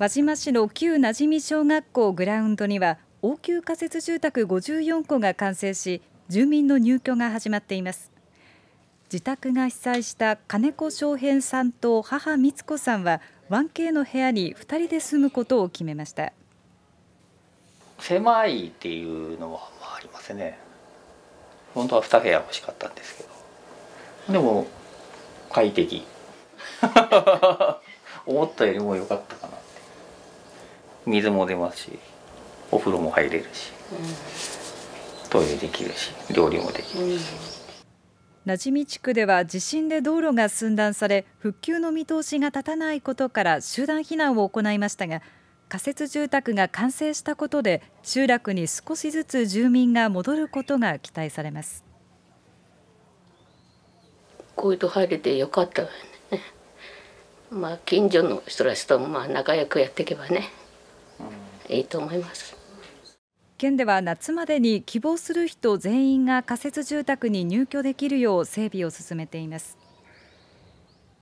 輪島市の旧なじみ小学校グラウンドには応急仮設住宅54戸が完成し住民の入居が始まっています自宅が被災した金子翔平さんと母光子さんは 1K の部屋に2人で住むことを決めました狭いっていうのはありますね本当は2部屋欲しかったんですけどでも快適 思ったよりも良かった水も出ますしお風呂も入れるし、うん、トイレできるし料理もできるし。なじみ地区では地震で道路が寸断され復旧の見通しが立たないことから集団避難を行いましたが仮設住宅が完成したことで集落に少しずつ住民が戻ることが期待されますこういうと入れてよかったわね まあ近所の人らしとまあ仲良くやっていけばねいいと思います。県では夏までに希望する人全員が仮設住宅に入居できるよう整備を進めています。